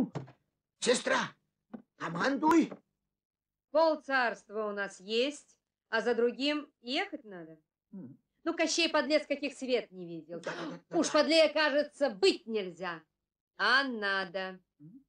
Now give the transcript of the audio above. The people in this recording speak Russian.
Ну, сестра, командуй. Пол царства у нас есть, а за другим ехать надо. Ну, Кощей подлец, каких свет не видел. Да, да, да, Уж подлее, кажется, быть нельзя, а надо. Mm.